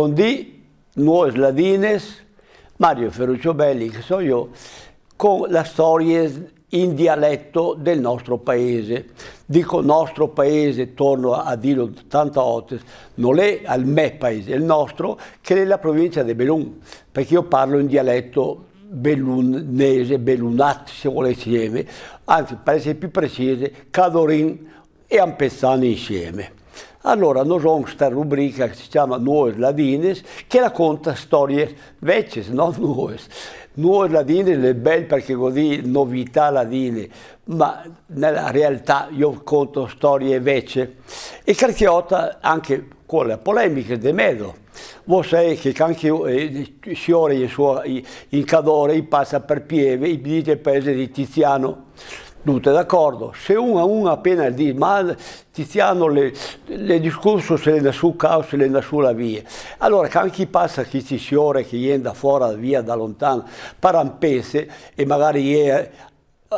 con D, Nuo Sladines, Mario Ferruccio Belli, che so io, con la storia in dialetto del nostro paese. Dico nostro paese, torno a dirlo tanta volte, non è al me paese, è il nostro, che è la provincia di Belun, perché io parlo in dialetto bellunese, bellunat se vuole insieme, anzi per essere più precise, Cadorin e Ampezzani insieme. Allora, noi abbiamo questa rubrica che si chiama Nuove Lavines, che racconta storie vecchie, non nuove. Nuove ladine è bello perché così novità ladine, ma nella realtà io conto storie vecchie. E Carchiotta anche con le polemiche di Medo. Voi sapete che anche eh, i signori in cadore passa per Pieve, il paese di Tiziano tutte d'accordo, se uno a uno appena dice ma Tiziano le, le discorso se le da su caos, se le da su la via, allora chi passa chi ci siore, chi viene da fuori la via, da lontano, parampese e magari è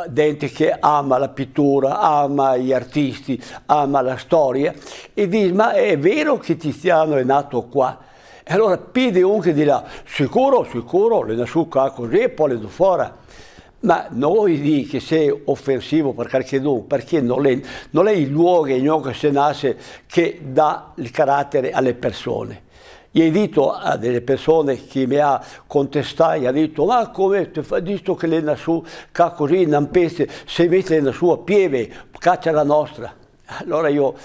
dente eh, che ama la pittura, ama gli artisti, ama la storia e dice ma è vero che Tiziano è nato qua? E allora pide un che dirà sicuro, sicuro, le da su caos, così e poi le do fuori ma noi lì che sei offensivo per qualche non, perché non è, non è il luogo e non che nasce che dà il carattere alle persone. Gli ho detto a delle persone che mi ha contestato, gli ha detto ma come ti fa detto che lei nasce così non peste, se mette la sua pieve, caccia la nostra. Allora io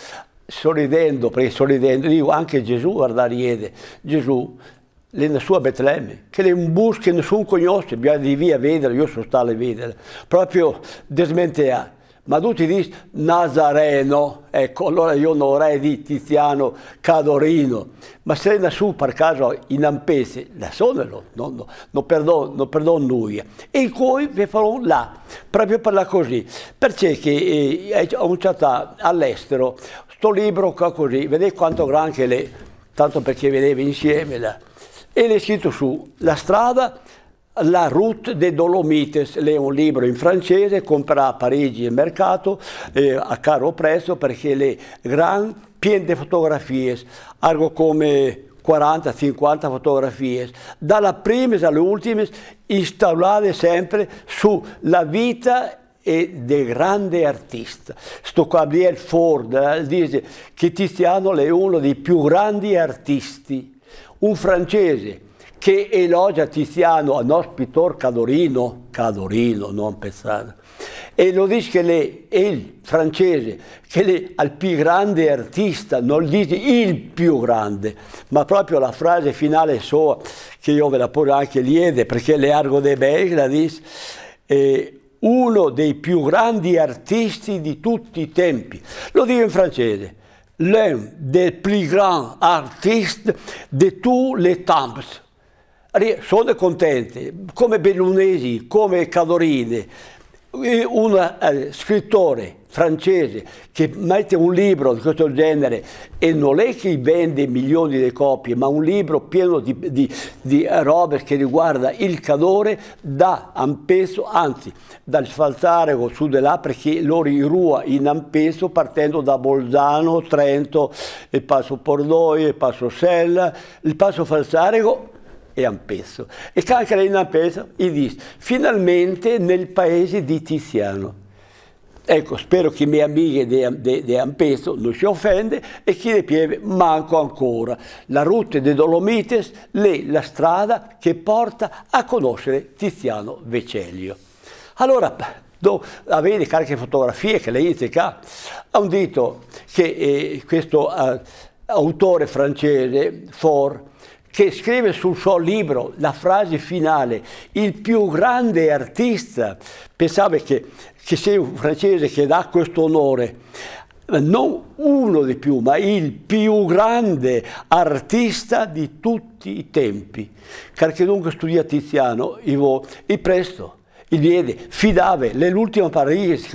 sorridendo, perché sorridendo, dico anche Gesù guarda riede, Gesù nella sua Betlemme, che è un bus che nessuno conosce, bisogna di via vedere, io sono stato a vedere, proprio desmentea. Ma tu ti dici Nazareno, ecco, allora io non re di Tiziano Cadorino, ma se ne su per caso in Ampese, da solo no, no, non perdono, non perdono lui, e in cui vi farò là, proprio per la così, perché che, eh, a un certo all'estero, sto libro qua così, vedete quanto grande che è, tanto perché vedevi insieme là e l'è scritto su La strada, la route des Dolomites, è un libro in francese, compra a Parigi il mercato eh, a caro prezzo perché le grandi piene fotografie, algo come 40-50 fotografie, dalla prima alle ultime, installate sempre sulla vita e dei grande artista. Sto Gabriel Ford eh, dice che Tiziano è uno dei più grandi artisti un francese che elogia Tiziano a Nospitor Cadorino, Cadorino, non pensate, e lo dice che è il francese, che le, al più grande artista, non dice il più grande, ma proprio la frase finale sua, che io ve la porgo anche lieve, perché argo de Belgra dice, eh, uno dei più grandi artisti di tutti i tempi, lo dico in francese, l'un des plus grands artistes de tous les temps. Sono contenti, come Bellunesi, come Cadorini, eh, un eh, scrittore francese che mette un libro di questo genere e non è che vende milioni di copie, ma un libro pieno di, di, di robe che riguarda il calore da Ampeso, anzi dal Falzarego su di là perché loro irrua in Ampeso partendo da Bolzano, Trento, il Passo Pordoi, il Passo Sella, il Passo Falzarego e Ampeso. E calcola in Ampeso e dice finalmente nel paese di Tiziano. Ecco, spero che i miei amici di Ampeso non si offende e chi le pieve manco ancora. La route dei Dolomites è la strada che porta a conoscere Tiziano Vecellio. Allora, do, avete cariche fotografie che lei indica, ha un dito che eh, questo eh, autore francese, For, che scrive sul suo libro la frase finale, il più grande artista, pensava che, che sia un francese che dà questo onore, non uno di più, ma il più grande artista di tutti i tempi. Perché dunque studia Tiziano, Ivo, e presto, il vede, fidave, l'ultima Parigi,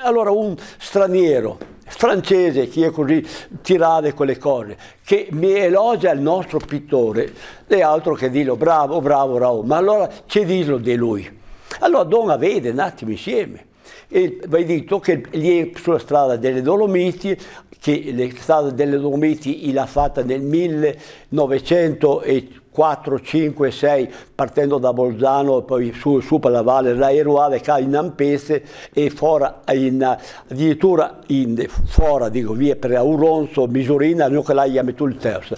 allora un straniero francese che è così tirare quelle cose, che mi elogia il nostro pittore, è altro che dirlo bravo, bravo, bravo, ma allora c'è dirlo di lui. Allora Don vede un attimo insieme e vai detto che lì è sulla strada delle Dolomiti, che la strada delle Dolomiti l'ha fatta nel 1900 e 4, 5, 6 partendo da Bolzano e poi su, su per la valle l'Aeroave che in Ampese e fora in, addirittura in, fora dico via per Auronzo, Misurina, non che Nucleaia il terzo.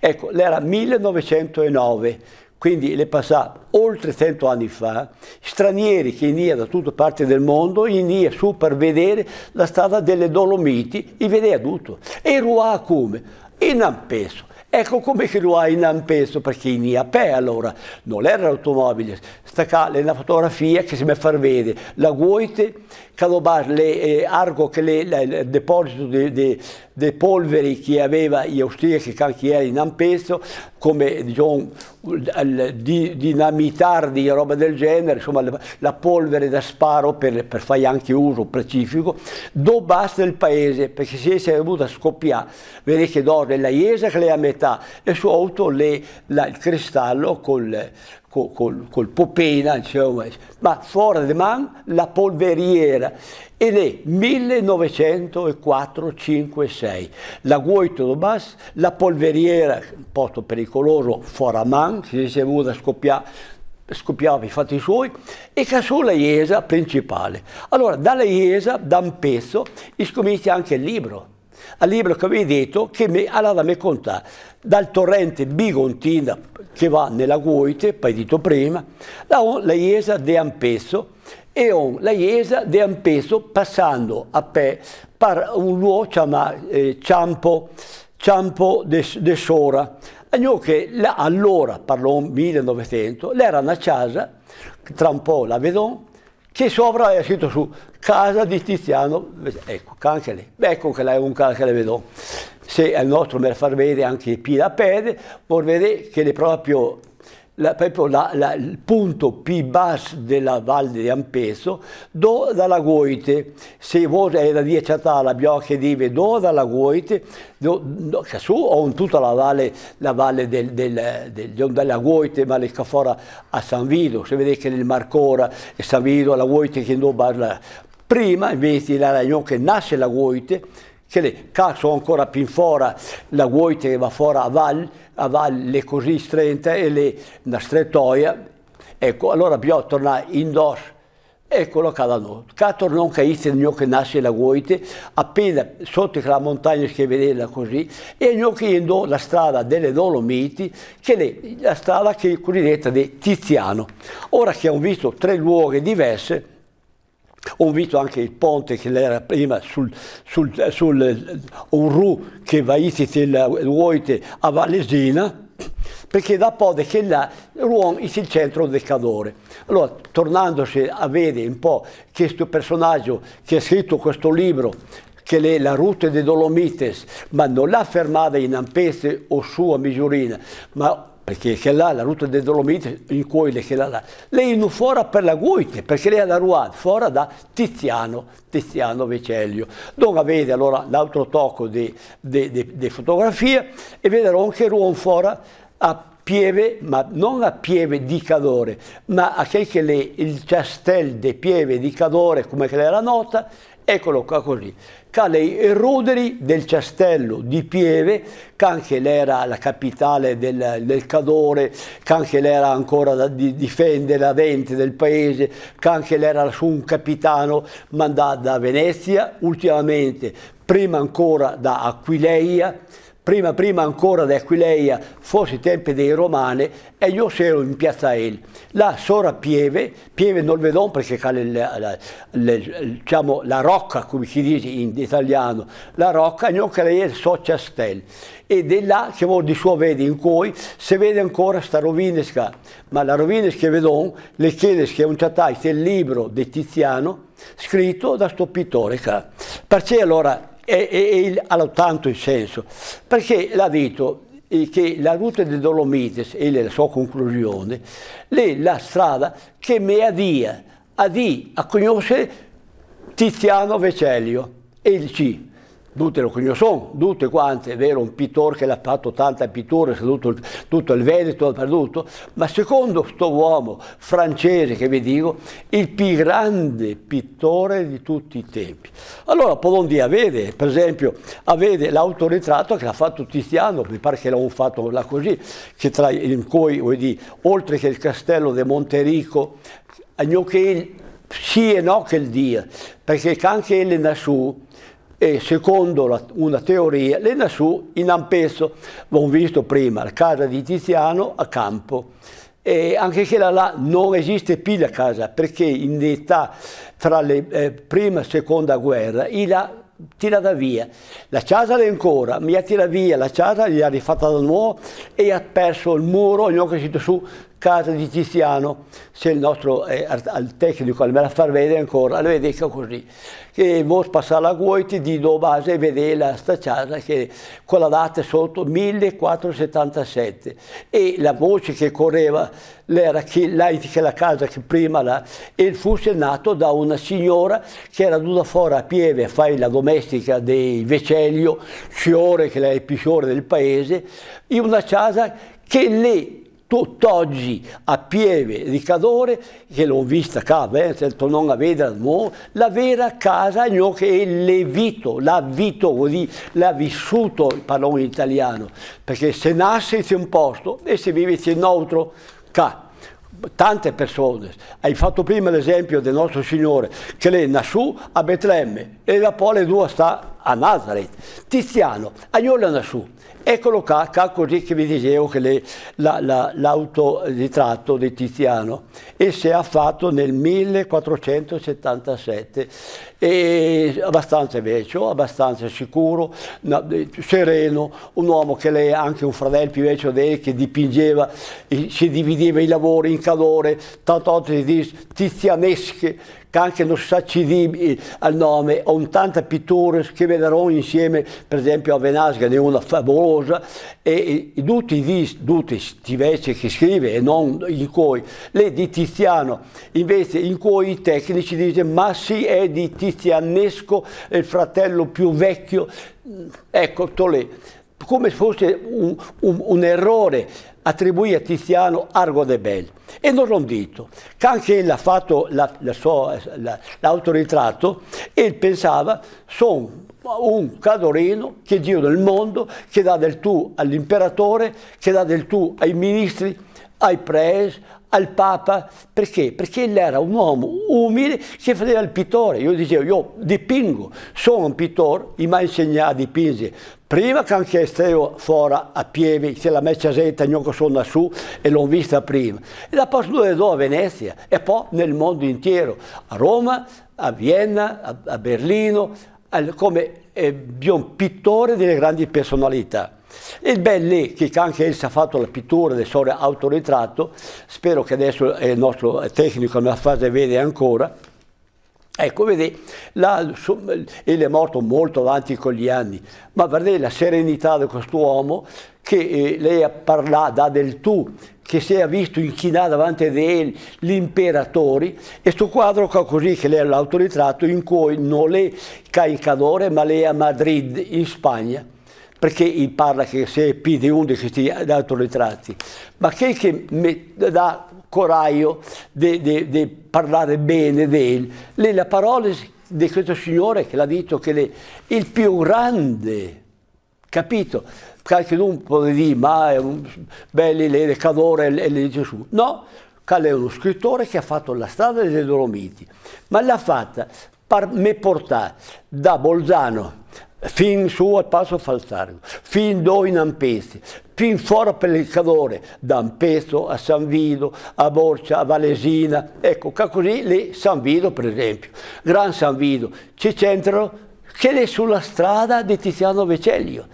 Ecco, l'era 1909 quindi le passà oltre 100 anni fa, stranieri che venivano da tutte parti del mondo, venivano su per vedere la strada delle Dolomiti, i vedeva tutto. E Ruà come? In Ampeso. Ecco come che lo ha inampeso, perché in a allora, non era l'automobile, staccare una fotografia che si mi far vedere, la guoite, calobar le eh, il deposito di de, de polveri che aveva gli austriaci che erano in ampeso, come diciamo, di, dinamitardi e roba del genere, insomma la polvere da sparo per, per fare anche uso pacifico, do basta il paese, perché se si è venuto a scoppiare, vedete che do la Iesa che è a metà e sotto le, la, il cristallo col, col, col, col popena, insomma, ma fuori di man la polveriera ed è 1904, 5 6. La Guaito Bas, la polveriera, un posto pericoloso, Foraman, che si dice venuta scoppiare scoppiava i fatti suoi e casò la chiesa principale. Allora, dalla chiesa, da un pezzo, scomincia anche il libro. Il libro che avevi detto che mi, allora da me contare dal torrente Bigontina che va nella Guoite, poi detto prima, la, la chiesa di Ampezzo e la chiesa di Ampeso passando a pè per un luogo chiamato eh, Ciampo, Ciampo de, Sora. Che la, allora, parlò 1900, era una casa, tra un po' la vedo, che sopra è scritto su casa di Tiziano, ecco, anche lì, ecco che è un casa che le vedo. Se è il nostro per far vedere anche piede a piede, vuol vedere che è proprio la, proprio la, la, il punto più basso della valle di Ampeso, do dalla Goite, se vuoi è era di Ciatala, Biocche Dive, do dalla Goite, do, do, su o in tutta la valle, la valle del, del, del, del della Goite, ma le cafora a San Vito, se vedete che nel Marcora, e San Vito, la Goite che non parla, prima invece la Ragnon che nasce la Goite, le cazzo ancora più in fora la guaita che va fuori a valle, a valle così stretta e le, una strettoia, ecco, allora bisogna tornare indosso Eccolo qua da noi. Qua tornò che è il che nasce la guaita, appena sotto la montagna che vedeva così, e noi che è la strada delle Dolomiti, che è la strada che è cosiddetta di Tiziano. Ora che abbiamo visto tre luoghi diversi, ho visto anche il ponte che era prima sul, sul, sul Urru che va il Uoite a Valesina, perché da pode che là l'uomo è il centro del calore. Allora, tornandosi a vedere un po' questo personaggio che ha scritto questo libro, che è la Rute dei Dolomites, ma non l'ha fermata in Ampeste o sua Misurina, ma perché che là la ruta delle Dolomiti in cui le che là, là. lei non fuora per la Guite perché lei è alla Ruad fuora da Tiziano Tiziano Vecellio dove vede allora l'altro tocco di, di, di, di fotografie e vedrò anche Ruon fuora a pieve, ma non a pieve di Cadore, ma a quel che le, il castello di pieve di Cadore, come che era nota, Eccolo qua così, ca lei eroderi del castello di Pieve, che anche l'era la capitale del, del Cadore, che anche l'era ancora da di difendere la vente del paese, che anche l'era su un capitano mandato da Venezia, ultimamente prima ancora da Aquileia, prima, prima ancora di Aquileia, forse i tempi dei Romani, e io ero in piazza El. Là sopra pieve, pieve non vedo perché cade la, la, la, diciamo, la, rocca, come si dice in italiano, la rocca, e non cade il so castel. E di là, che vuol di suo vedi in cui, si vede ancora sta rovinesca. Ma la rovinesca che vedo, le chiede che è un ciatai, che è il libro di Tiziano, scritto da sto pittore. Perché allora e, e, ha tanto il senso, perché la vedo che la ruta del Dolomites e la sua conclusione è la strada che mi avvia a, a conoscere Tiziano Vecellio e il C tutte lo conoscono, tutte quante, è vero, un pittore che l'ha fatto tanta pittura, tutto il, tutto il Veneto ha perduto, ma secondo questo uomo francese che vi dico, il più grande pittore di tutti i tempi. Allora Polondì avete, per esempio, avete l'autoritratto che l'ha fatto Tiziano, mi pare che l'hanno fatto là così, che tra in cui, vuoi dire, oltre che il castello di Monterico, a Gnocchel, sì e no che il dia, perché anche ele nasce e secondo la, una teoria le Nassù in Ampesso, abbiamo visto prima la casa di Tiziano a Campo. E anche quella là non esiste più la casa perché in età tra la eh, prima e seconda guerra l'ha tirata via. La casa è ancora, mi ha tirata via la casa, gli ha rifatta da nuovo e ha perso il muro, gli ho cresciuto su casa di Tiziano, se il nostro eh, al tecnico, me la far vedere ancora, la vedevo ecco così, che voi passare la guaita di due base e vedere la stacciata che con la data sotto 1477 e la voce che correva era che l'aitica la casa che prima là e il fusto è nato da una signora che era venuta fuori a Pieve a fare la domestica dei Vecelio, Fiore che è il pisciore del paese, in una casa che lei tutt'oggi a Pieve Ricadore, che l'ho vista cava, eh, certo non a vedere, la vera casa no, che è levito, l'ha l'ha vissuto il in italiano, perché se nasce in un posto e se vive in un altro, ca. Tante persone, hai fatto prima l'esempio del nostro Signore che lei nasce a Betlemme e dopo le due sta a Nazareth. Tiziano, aiuta Nasciù. Eccolo qua, qua così che vi dicevo che l'autoritratto la, la, di Tiziano e si è fatto nel 1477, e abbastanza vecchio, abbastanza sicuro, eh, sereno, un uomo che lei anche un fratello più vecchio di lei che dipingeva, eh, si divideva i lavori in calore, tanto si dice tizianesche, che anche lo Saccidì eh, al nome, ho un tanta pitture che vedrò insieme, per esempio a Venasca, che ne è una favolosa, e, e tutti questi versi che scrive, e non in cui, lei di Tiziano, invece in cui i tecnici dice ma sì è di Tizianesco, il fratello più vecchio, ecco, Tolè come fosse un, un, un errore attribuì a Tiziano Argo de Bell e non l'ho detto che anche ella ha fatto la, la sua, la, l'autoritratto e pensava sono un cadorino che gira nel mondo che dà del tu all'imperatore che dà del tu ai ministri ai presi al Papa perché? Perché ella era un uomo umile che faceva il pittore. Io dicevo, io dipingo, sono un pittore, mi ha insegnato a dipingere Prima che anche stavo fuori a Pieve, se la messa senta, io che sono su e l'ho vista prima. E la posso dove do a Venezia e poi nel mondo intero, a Roma, a Vienna, a, a Berlino, al, come eh, pittore delle grandi personalità. Il bello che anche lui ha fatto la pittura del suo autoritratto, spero che adesso eh, il nostro eh, tecnico nella fase vede ancora, Ecco, vedi, là, è morto molto avanti con gli anni, ma guardate la serenità di quest'uomo che eh, lei ha parlato, ha del tu, che si è visto inchinare davanti a lei gli imperatori, e sto quadro qua così che lei ha l'autoritratto in cui non è Caicadore ma lei è a Madrid, in Spagna, perché parla che si è più di uno di questi autoritratti, ma che, che dà coraio di parlare bene di lui. Le parole di questo Signore che l'ha detto che è il più grande, capito? Qualche non può dire, ma è un bello, le cadore, e le dice Gesù. No, Cal è uno scrittore che ha fatto la strada dei Dolomiti, ma l'ha fatta per me portare da Bolzano fin su al Passo Falsario, fin dove in Ampesti, fin fuori per il Cavore, da Ampesto a San Vido, a Borcia, a Valesina, ecco, così lì San Vido per esempio, Gran San Vido, ci c'entrano che è sulla strada di Tiziano Vecellio.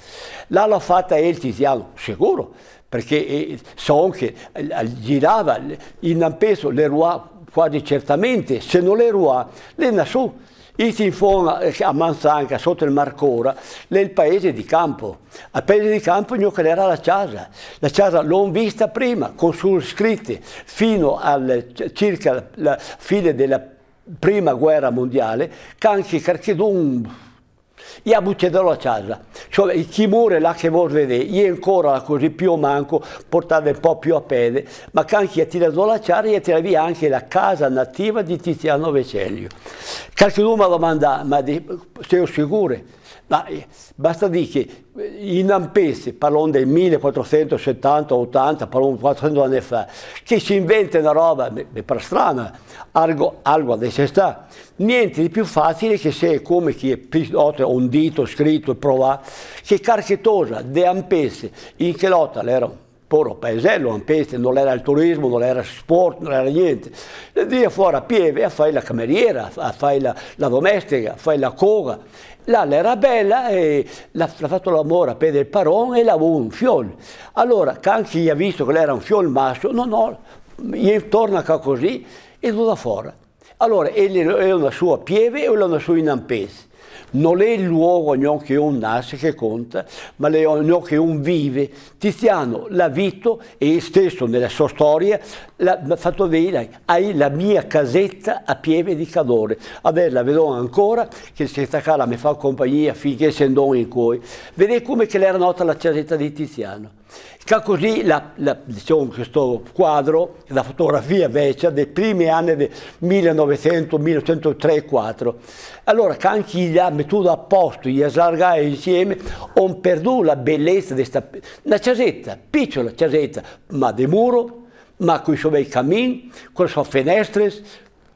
L'hanno fatta il Tiziano, sicuro, perché eh, so che eh, girava in Ampeso le Roi quasi certamente, se non le Roi, le nasce. Itinfona a Manzanca, sotto il Marcora, nel paese di campo. Al paese di campo era la casa. La casa l'ho vista prima, con scritte, fino alla circa la fine della prima guerra mondiale, che Canchi Carchidum io buttavo la casa, cioè il timore là che voi vedete, io ancora così più o manco, portavo un po' più a piede, ma anche a tirato la ciara e via anche la casa nativa di Tiziano Vecellio. Qualcuno mi ha domandato, ma sei sicuro? Ma basta dire che in Ampese, parliamo del 1470-80, parliamo 400 anni fa, che si inventa una roba, mi pare strana, algo, algo adesso niente di più facile che se è come chi è ho un dito scritto e provato, che carchetosa, di Ampese, in che lotta l'ero? povero paesello, un peste, non era il turismo, non era sport, non era niente. E via fuori a pieve a fare la cameriera, a fare la, la domestica, a fare la coga. Là era bella e l'ha fatto l'amore a Pedro Paron e l'avevo un fiol. Allora, anche ha visto che lei era un fiol masso, no, no, gli torna così e lo da fuori. Allora, è una sua pieve e una sua in ampese non è il luogo neanche un nasce che conta, ma è neanche un vive. Tiziano l'ha vinto e stesso nella sua storia l'ha fatto vedere, hai la mia casetta a pieve di calore. A ver, la vedo ancora, che si staccava mi fa compagnia finché se andò in cui. Vedete come che l'era nota la casetta di Tiziano così la, la, diciamo, questo quadro, la fotografia vecchia dei primi anni del 1900, 1903 1904 Allora Canchiglia metteva a posto gli slargai insieme, hanno perduto la bellezza di questa una casetta, piccola casetta, ma di muro, ma con i suoi cammini, con le sue finestre,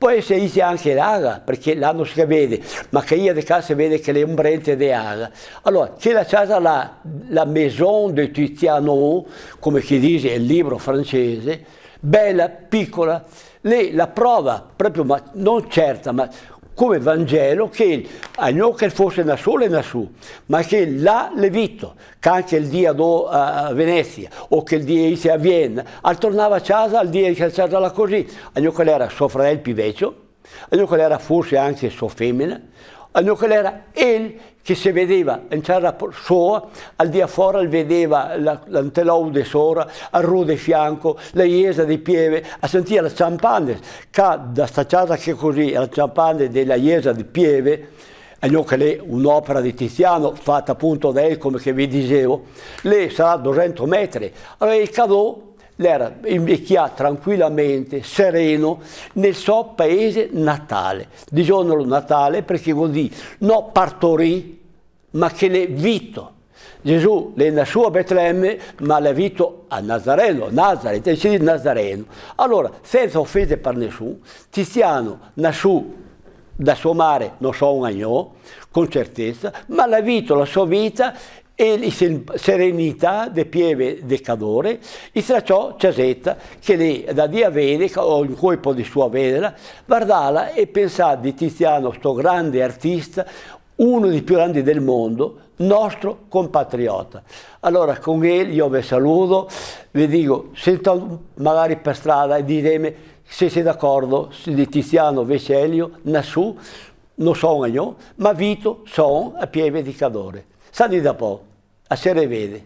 può dice anche l'ara, perché l'anno si vede, ma che io di casa si vede che le è di ara. Allora, c'è la casa, la, la Maison de Titiano, come si dice il libro francese, bella, piccola, lei la prova, proprio ma non certa, ma come Vangelo che non che fosse Nassù e su, ma che là le levito, che anche il dia do a Venezia o che il dia ise a Vienna, al tornava a casa, al dia ise a casa là così, a che era suo fratello più vecchio, a che era forse anche sua femmina, allora quello era il che si vedeva in terra sua, al di fuori vedeva l'antelaude sora, al rude fianco, la iesa di Pieve, a sentire la zampande, che da sta casa che così, la zampande della iesa di Pieve, che è un'opera di Tiziano fatta appunto da lei, come vi dicevo, lei sarà 200 metri. Allora il cadò l'era invecchiato tranquillamente, sereno, nel suo paese natale. Di natale perché vuol dire non partorì, ma che le vito. Gesù le nasce a Betlemme, ma l'ha vito a Nazareno, Nazareth, e di Nazareno. Allora, senza offese per nessuno, Tiziano nasce da suo mare, non so un agnò, con certezza, ma l'ha vinto la sua vita e la serenità de pieve de cadore, e tra ciò Ciasetta, che lì da via vede, o il colpo di sua vedera guardala e pensa di Tiziano, questo grande artista, uno dei più grandi del mondo, nostro compatriota. Allora con lui io vi saluto, vi dico, sento magari per strada e ditemi se sei d'accordo di Tiziano Veselio, Nassù, non sono io, ma Vito sono a pieve di Cadore. Sani da poco. a aşerevi idi.